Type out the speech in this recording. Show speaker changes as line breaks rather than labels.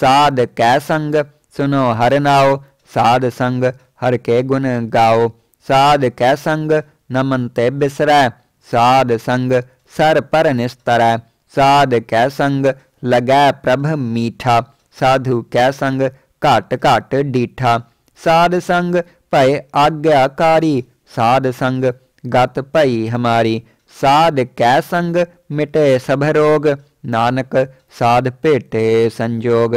साध कै संग सुनो हर नाओ साध संग हर के गुण गाओ साध कै संग नमन ते बिसरै साध संग सर पर निस्तरै साध कै संग लगै प्रभ मीठा साधु कै संग घट घट डीठा साध संग भय आज्ञाकारी साध संग गत पई हमारी साध कै संग मिटे सब रोग ਨਾਨਕ ਸਾਧ ਭੇਟੇ ਸੰਜੋਗ